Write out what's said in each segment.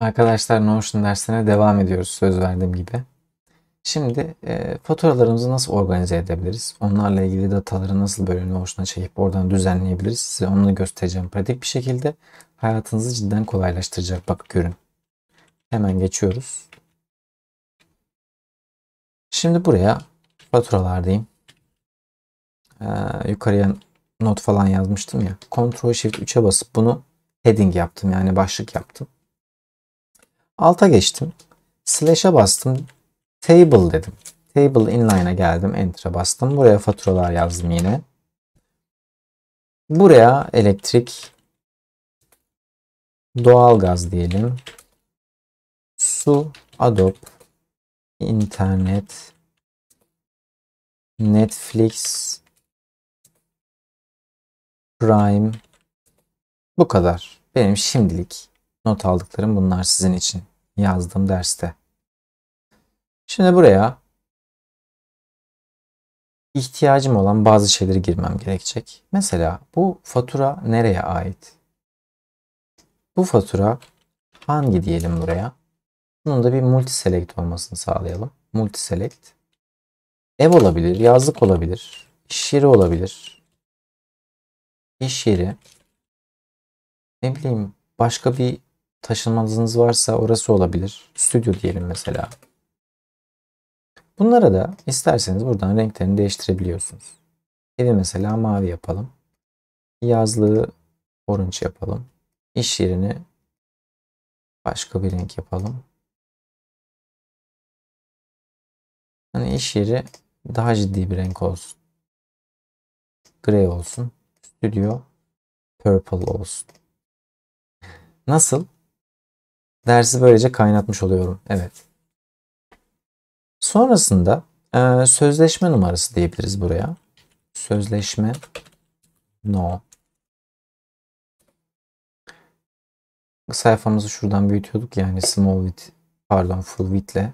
Arkadaşlar Notion dersine devam ediyoruz söz verdiğim gibi. Şimdi e, faturalarımızı nasıl organize edebiliriz? Onlarla ilgili dataları nasıl böyle Notion'a çekip oradan düzenleyebiliriz? Size onu göstereceğim pratik bir şekilde. Hayatınızı cidden kolaylaştıracak bak görün. Hemen geçiyoruz. Şimdi buraya faturalar diyeyim. Ee, yukarıya not falan yazmıştım ya. Ctrl Shift 3'e basıp bunu heading yaptım yani başlık yaptım. Alta geçtim. Slash'e bastım. Table dedim. Table inline'a geldim. Enter'a bastım. Buraya faturalar yazdım yine. Buraya elektrik, doğalgaz diyelim. Su, Adobe, internet, Netflix, Prime bu kadar. Benim şimdilik not aldıklarım bunlar sizin için yazdım derste. Şimdi buraya ihtiyacım olan bazı şeyleri girmem gerekecek. Mesela bu fatura nereye ait? Bu fatura hangi diyelim buraya? Bunun da bir multi select olmasını sağlayalım. Multi select. Ev olabilir, yazlık olabilir, iş yeri olabilir. İş yeri. Ne bileyim başka bir taşınmanız varsa orası olabilir. Stüdyo diyelim mesela. Bunlara da isterseniz buradan renklerini değiştirebiliyorsunuz. Evi mesela mavi yapalım. Yazlığı orange yapalım. İş yerini başka bir renk yapalım. Hani iş yeri daha ciddi bir renk olsun. Grey olsun. Stüdyo purple olsun. Nasıl? Dersi böylece kaynatmış oluyorum. Evet. Sonrasında e, sözleşme numarası diyebiliriz buraya. Sözleşme no. Sayfamızı şuradan büyütüyorduk yani small with pardon full width'le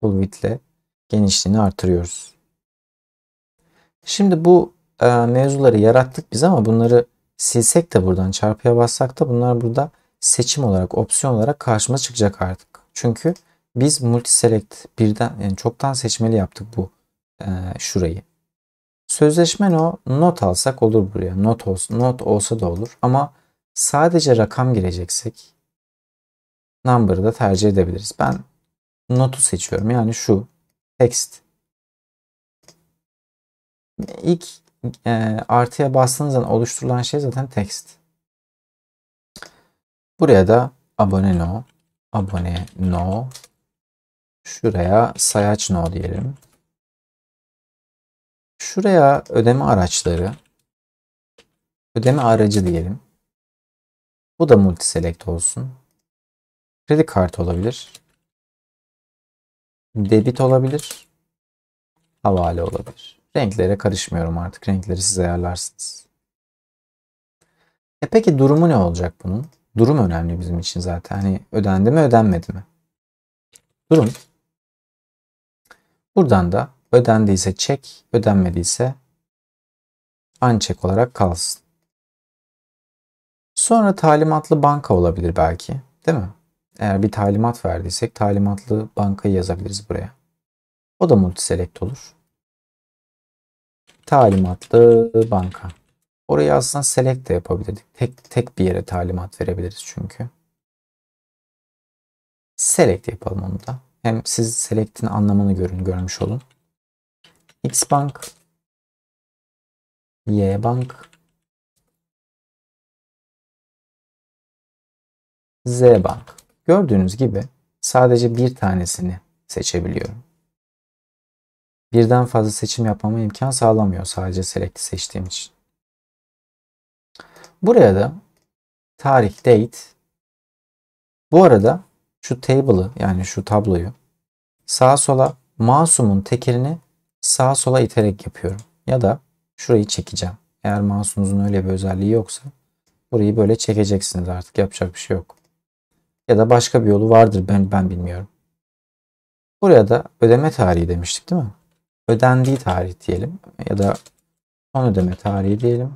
full width'le genişliğini artırıyoruz. Şimdi bu e, mevzuları yarattık biz ama bunları silsek de buradan çarpıya bassak da bunlar burada seçim olarak, opsiyon olarak karşıma çıkacak artık. Çünkü biz multi select birden yani çoktan seçmeli yaptık bu e, şurayı. Sözleşme o not alsak olur buraya. Not olsa, not olsa da olur ama sadece rakam gireceksek number'ı da tercih edebiliriz. Ben notu seçiyorum. Yani şu text. İlk e, artıya bastığınız zaman oluşturulan şey zaten text. Buraya da abone no, abone no, şuraya sayaç no diyelim. Şuraya ödeme araçları, ödeme aracı diyelim. Bu da multi select olsun. Kredi kartı olabilir. Debit olabilir. Havale olabilir. Renklere karışmıyorum artık. Renkleri siz ayarlarsınız. E peki durumu ne olacak bunun? durum önemli bizim için zaten. Hani ödendi mi ödenmedi mi? Durum. Buradan da ödendiyse çek, ödenmediyse uncheck olarak kalsın. Sonra talimatlı banka olabilir belki. Değil mi? Eğer bir talimat verdiysek talimatlı bankayı yazabiliriz buraya. O da multiselect olur. Talimatlı banka. Orayı aslında select de yapabilirdik. Tek, tek bir yere talimat verebiliriz çünkü. Select yapalım onu da. Hem siz select'in anlamını görün, görmüş olun. X bank Y bank Z bank. Gördüğünüz gibi sadece bir tanesini seçebiliyorum. Birden fazla seçim yapmama imkan sağlamıyor sadece select'i seçtiğim için. Buraya da tarih date bu arada şu table'ı yani şu tabloyu sağa sola masumun tekerini sağa sola iterek yapıyorum. Ya da şurayı çekeceğim. Eğer masumunuzun öyle bir özelliği yoksa burayı böyle çekeceksiniz artık yapacak bir şey yok. Ya da başka bir yolu vardır ben ben bilmiyorum. Buraya da ödeme tarihi demiştik değil mi? Ödendiği tarih diyelim ya da son ödeme tarihi diyelim.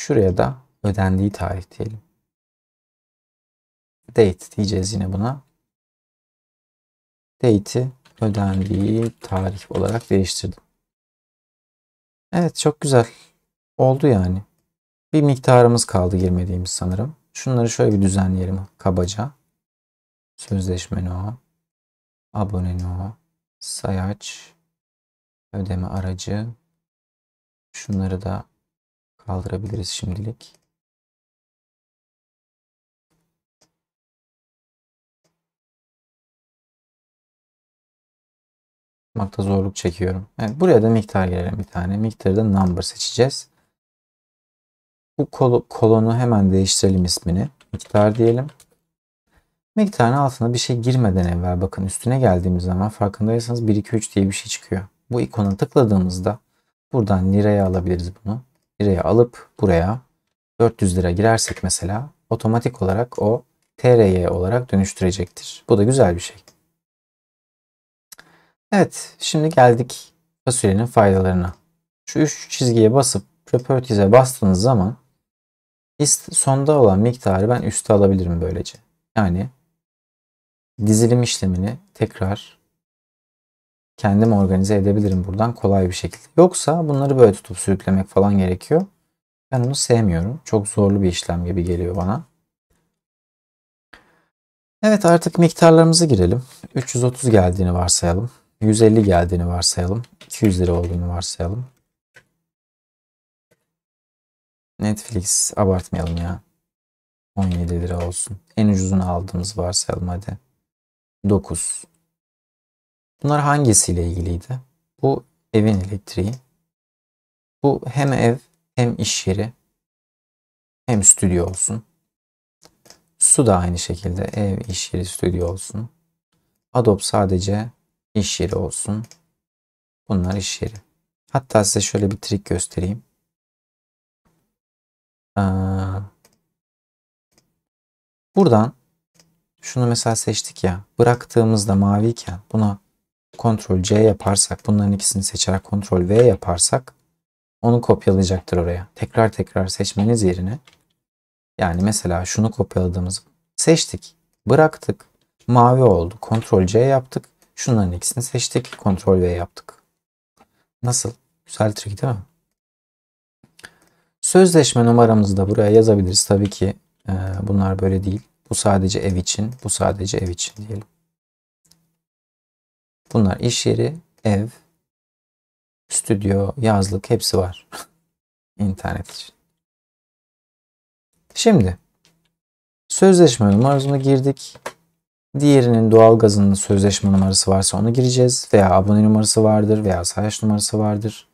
Şuraya da ödendiği tarih diyelim. Date diyeceğiz yine buna. Date'i ödendiği tarih olarak değiştirdim. Evet çok güzel. Oldu yani. Bir miktarımız kaldı girmediğimiz sanırım. Şunları şöyle bir düzenleyelim kabaca. Sözleşme no, abone no, sayaç, ödeme aracı. Şunları da kaldırabiliriz şimdilik. Makta zorluk çekiyorum. Evet, buraya da miktar girelim bir tane. Miktarı da number seçeceğiz. Bu kol kolonu hemen değiştirelim ismini. Miktar diyelim. Miktarın altına bir şey girmeden evvel bakın üstüne geldiğimiz zaman farkındaysanız 1, 2, 3 diye bir şey çıkıyor. Bu ikona tıkladığımızda buradan liraya alabiliriz bunu liraya alıp buraya 400 lira girersek mesela otomatik olarak o TRY olarak dönüştürecektir. Bu da güzel bir şey. Evet şimdi geldik fasulyenin faydalarına. Şu üç çizgiye basıp Properties'e bastığınız zaman sonda olan miktarı ben üste alabilirim böylece. Yani dizilim işlemini tekrar kendim organize edebilirim buradan kolay bir şekilde. Yoksa bunları böyle tutup sürüklemek falan gerekiyor. Ben onu sevmiyorum. Çok zorlu bir işlem gibi geliyor bana. Evet artık miktarlarımızı girelim. 330 geldiğini varsayalım. 150 geldiğini varsayalım. 200 lira olduğunu varsayalım. Netflix abartmayalım ya. 17 lira olsun. En ucuzunu aldığımız varsayalım hadi. 9. Bunlar hangisiyle ilgiliydi? Bu evin elektriği. Bu hem ev hem iş yeri hem stüdyo olsun. Su da aynı şekilde ev, iş yeri, stüdyo olsun. Adobe sadece iş yeri olsun. Bunlar iş yeri. Hatta size şöyle bir trik göstereyim. Ee, buradan şunu mesela seçtik ya. Bıraktığımızda maviyken buna Ctrl C yaparsak bunların ikisini seçerek Ctrl V yaparsak onu kopyalayacaktır oraya. Tekrar tekrar seçmeniz yerine yani mesela şunu kopyaladığımız seçtik, bıraktık, mavi oldu. Ctrl C yaptık. Şunların ikisini seçtik, Ctrl V yaptık. Nasıl? Güzel trik değil mi? Sözleşme numaramızı da buraya yazabiliriz. Tabii ki e, bunlar böyle değil. Bu sadece ev için, bu sadece ev için diyelim. Bunlar iş yeri, ev, stüdyo, yazlık hepsi var. İnternet için. Şimdi sözleşme numarasına girdik. Diğerinin doğalgazının sözleşme numarası varsa onu gireceğiz. Veya abone numarası vardır veya sayaç numarası vardır.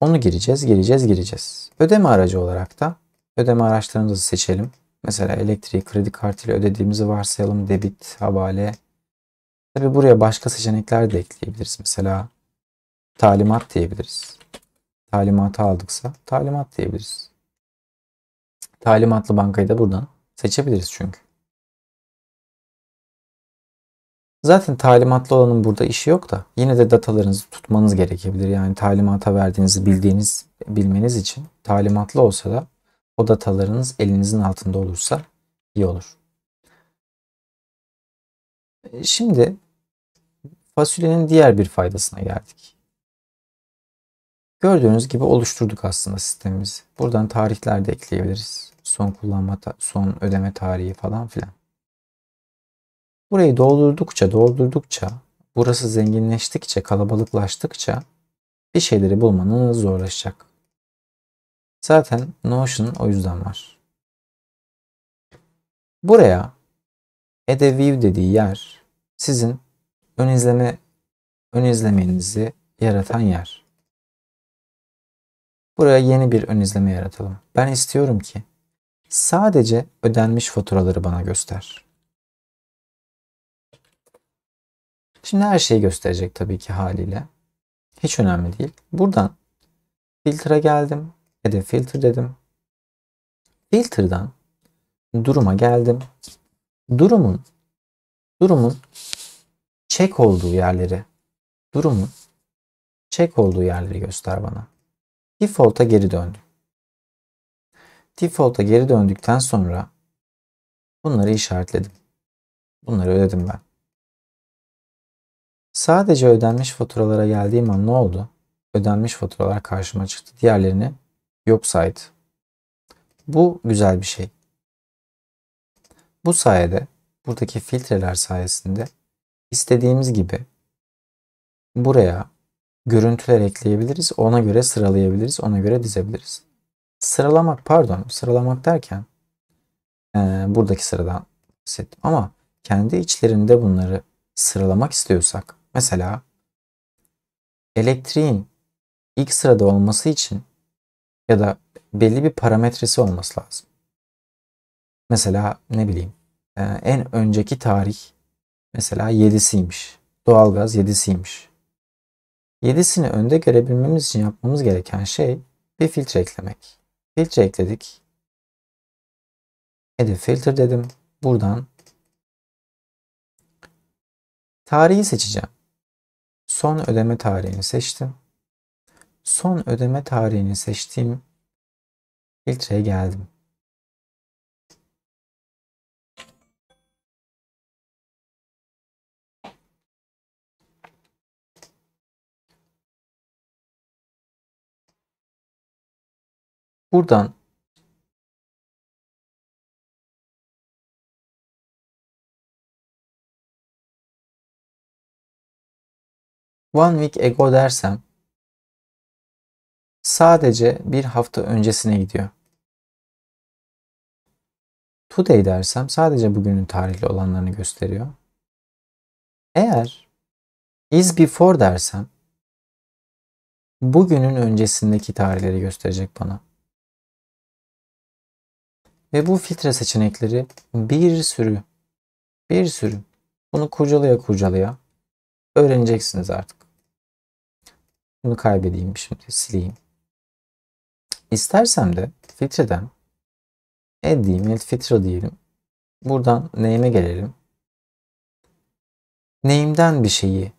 Onu gireceğiz, gireceğiz, gireceğiz. Ödeme aracı olarak da ödeme araçlarımızı seçelim. Mesela elektriği kredi kartıyla ödediğimizi varsayalım. Debit, havale, Tabi buraya başka seçenekler de ekleyebiliriz. Mesela talimat diyebiliriz. Talimatı aldıksa talimat diyebiliriz. Talimatlı bankayı da buradan seçebiliriz çünkü. Zaten talimatlı olanın burada işi yok da yine de datalarınızı tutmanız gerekebilir. Yani talimata verdiğinizi bildiğiniz bilmeniz için talimatlı olsa da o datalarınız elinizin altında olursa iyi olur. E, şimdi fasulyenin diğer bir faydasına geldik. Gördüğünüz gibi oluşturduk aslında sistemimizi. Buradan tarihler de ekleyebiliriz. Son kullanma, son ödeme tarihi falan filan. Burayı doldurdukça, doldurdukça, burası zenginleştikçe, kalabalıklaştıkça bir şeyleri bulmanız zorlaşacak. Zaten Notion o yüzden var. Buraya add a view dediği yer sizin ön izleme ön izlemenizi yaratan yer. Buraya yeni bir ön izleme yaratalım. Ben istiyorum ki sadece ödenmiş faturaları bana göster. Şimdi her şeyi gösterecek tabii ki haliyle. Hiç önemli değil. Buradan filtre geldim. Hedef filtre dedim. Filter'dan duruma geldim. Durumun durumun çek olduğu yerleri durumun çek olduğu yerleri göster bana. Default'a geri döndüm. Default'a geri döndükten sonra bunları işaretledim. Bunları ödedim ben. Sadece ödenmiş faturalara geldiğim an ne oldu? Ödenmiş faturalar karşıma çıktı. Diğerlerini yok saydı. Bu güzel bir şey. Bu sayede buradaki filtreler sayesinde istediğimiz gibi buraya görüntüler ekleyebiliriz. Ona göre sıralayabiliriz. Ona göre dizebiliriz. Sıralamak pardon sıralamak derken e, buradaki sıradan bahsettim. Ama kendi içlerinde bunları sıralamak istiyorsak mesela elektriğin ilk sırada olması için ya da belli bir parametresi olması lazım. Mesela ne bileyim ee, en önceki tarih mesela 7'siymiş. Doğalgaz 7'siymiş. 7'sini önde görebilmemiz için yapmamız gereken şey bir filtre eklemek. Filtre ekledik. Edit filter dedim. Buradan tarihi seçeceğim. Son ödeme tarihini seçtim. Son ödeme tarihini seçtiğim filtreye geldim. buradan One week ago dersem sadece bir hafta öncesine gidiyor. Today dersem sadece bugünün tarihli olanlarını gösteriyor. Eğer is before dersem bugünün öncesindeki tarihleri gösterecek bana. Ve bu filtre seçenekleri bir sürü, bir sürü. Bunu kurcalaya kurcalaya öğreneceksiniz artık. Bunu kaybedeyim şimdi sileyim. İstersem de filtreden add diyeyim, add filtre diyelim. Buradan name'e gelelim. Name'den bir şeyi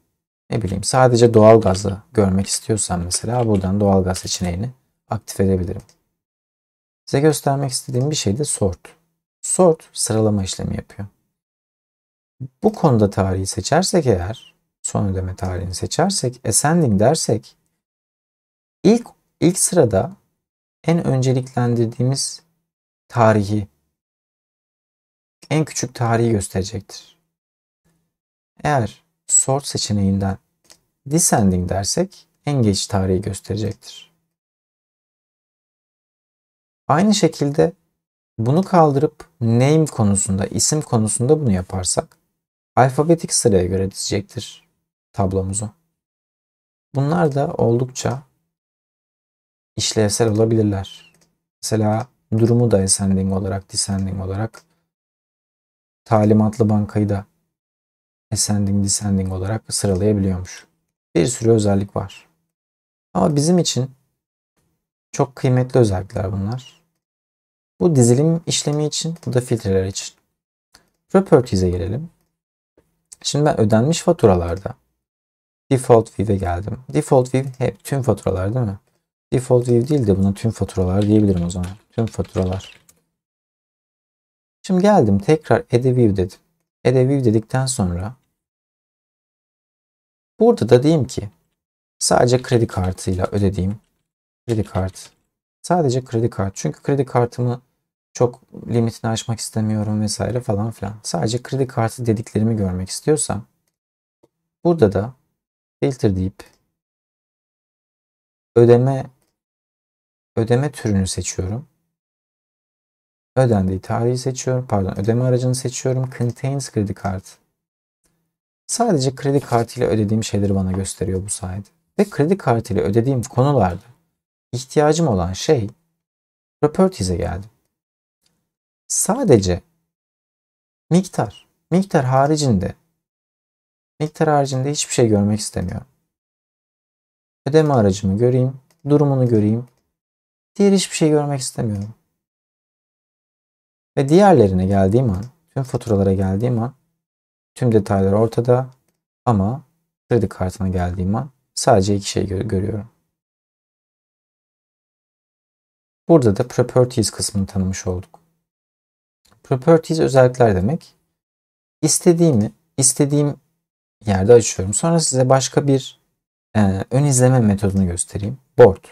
ne bileyim sadece doğalgazla görmek istiyorsam mesela buradan doğalgaz seçeneğini aktif edebilirim. Size göstermek istediğim bir şey de sort. Sort sıralama işlemi yapıyor. Bu konuda tarihi seçersek eğer, son ödeme tarihini seçersek, ascending dersek ilk ilk sırada en önceliklendirdiğimiz tarihi en küçük tarihi gösterecektir. Eğer sort seçeneğinden descending dersek en geç tarihi gösterecektir. Aynı şekilde bunu kaldırıp name konusunda, isim konusunda bunu yaparsak alfabetik sıraya göre dizecektir tablomuzu. Bunlar da oldukça işlevsel olabilirler. Mesela durumu da ascending olarak, descending olarak, talimatlı bankayı da ascending, descending olarak sıralayabiliyormuş. Bir sürü özellik var. Ama bizim için çok kıymetli özellikler bunlar. Bu dizilim işlemi için, bu da filtreler için. Properties'e gelelim. Şimdi ben ödenmiş faturalarda Default View'e geldim. Default View hep tüm faturalar değil mi? Default View değil de buna tüm faturalar diyebilirim o zaman. Tüm faturalar. Şimdi geldim tekrar Add a View dedim. Add a View dedikten sonra burada da diyeyim ki sadece kredi kartıyla ödediğim kredi kart. Sadece kredi kart. Çünkü kredi kartımı çok limitini aşmak istemiyorum vesaire falan filan. Sadece kredi kartı dediklerimi görmek istiyorsam burada da filter deyip ödeme ödeme türünü seçiyorum. Ödendiği tarihi seçiyorum. Pardon ödeme aracını seçiyorum. Contains kredi kart. Sadece kredi kartıyla ödediğim şeyleri bana gösteriyor bu sayede. Ve kredi kartıyla ödediğim konularda ihtiyacım olan şey properties'e geldim sadece miktar, miktar haricinde miktar haricinde hiçbir şey görmek istemiyorum. Ödeme aracımı göreyim, durumunu göreyim. Diğer hiçbir şey görmek istemiyorum. Ve diğerlerine geldiğim an, tüm faturalara geldiğim an tüm detaylar ortada ama kredi kartına geldiğim an sadece iki şey gör görüyorum. Burada da properties kısmını tanımış olduk. Properties özellikler demek. İstediğimi istediğim yerde açıyorum. Sonra size başka bir e, ön izleme metodunu göstereyim. Board.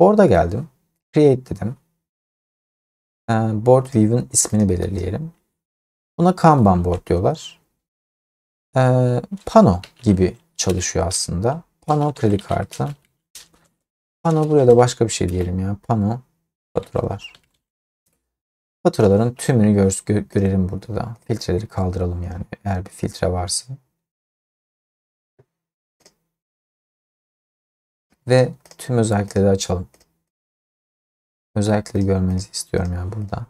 Board'a geldim. Create dedim. E, board View'un ismini belirleyelim. Buna Kanban board diyorlar. E, pano gibi çalışıyor aslında. Pano kredi kartı. Pano buraya da başka bir şey diyelim ya. Pano faturalar. Faturaların tümünü gör, görelim burada da. Filtreleri kaldıralım yani eğer bir filtre varsa. Ve tüm özellikleri açalım. Özellikleri görmenizi istiyorum yani burada.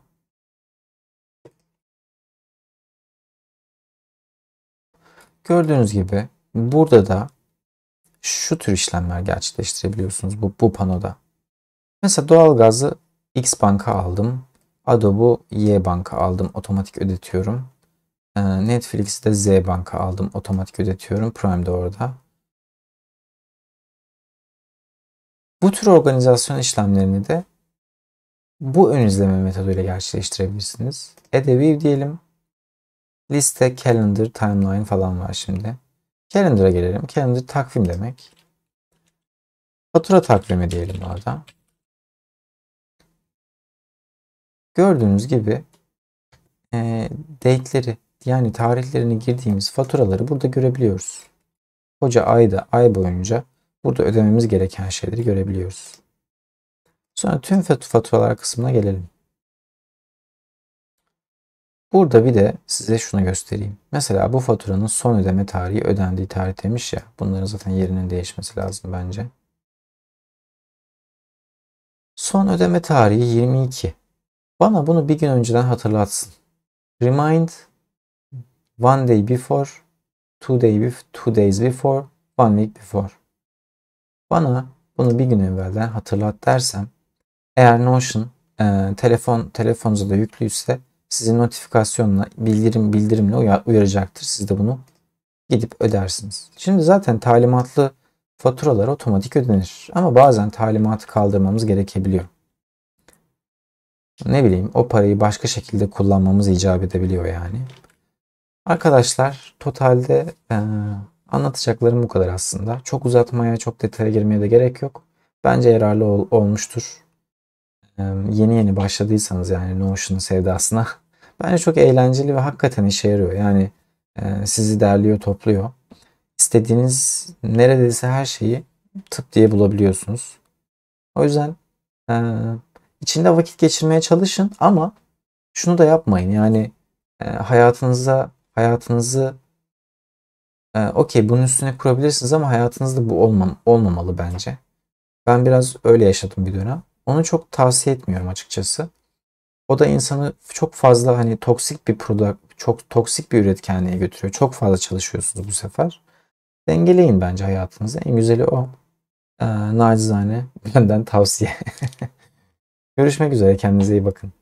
Gördüğünüz gibi burada da şu tür işlemler gerçekleştirebiliyorsunuz bu, bu panoda. Mesela doğalgazı X banka aldım Adobe Y banka aldım otomatik ödetiyorum. Ee, Netflix'te Z banka aldım otomatik ödetiyorum. Prime'de orada. Bu tür organizasyon işlemlerini de bu ön izleme metoduyla gerçekleştirebilirsiniz. Edevi diyelim. Liste, calendar, timeline falan var şimdi. Calendar'a gelelim. Calendar takvim demek. Fatura takvimi diyelim orada. Gördüğünüz gibi e, date'leri yani tarihlerini girdiğimiz faturaları burada görebiliyoruz. Koca ayda ay boyunca burada ödememiz gereken şeyleri görebiliyoruz. Sonra tüm faturalar kısmına gelelim. Burada bir de size şunu göstereyim. Mesela bu faturanın son ödeme tarihi ödendiği tarih demiş ya. Bunların zaten yerinin değişmesi lazım bence. Son ödeme tarihi 22. Bana bunu bir gün önceden hatırlatsın. Remind one day before, two, day before, two days before, one week before. Bana bunu bir gün evvelden hatırlat dersem eğer Notion e, telefon telefonunuza da yüklüyse sizi notifikasyonla bildirim bildirimle uyar, uyaracaktır. Siz de bunu gidip ödersiniz. Şimdi zaten talimatlı faturalar otomatik ödenir ama bazen talimatı kaldırmamız gerekebiliyor ne bileyim o parayı başka şekilde kullanmamız icap edebiliyor yani. Arkadaşlar totalde e, anlatacaklarım bu kadar aslında. Çok uzatmaya, çok detaya girmeye de gerek yok. Bence yararlı ol, olmuştur. E, yeni yeni başladıysanız yani Notion'un sevdasına bence çok eğlenceli ve hakikaten işe yarıyor. Yani e, sizi derliyor, topluyor. İstediğiniz neredeyse her şeyi tıp diye bulabiliyorsunuz. O yüzden e, içinde vakit geçirmeye çalışın ama şunu da yapmayın. Yani e, hayatınıza hayatınızı e, okey bunun üstüne kurabilirsiniz ama hayatınızda bu olmam olmamalı bence. Ben biraz öyle yaşadım bir dönem. Onu çok tavsiye etmiyorum açıkçası. O da insanı çok fazla hani toksik bir product, çok toksik bir üretkenliğe götürüyor. Çok fazla çalışıyorsunuz bu sefer. Dengeleyin bence hayatınızı. En güzeli o. Ee, nacizane benden tavsiye. Görüşmek üzere kendinize iyi bakın.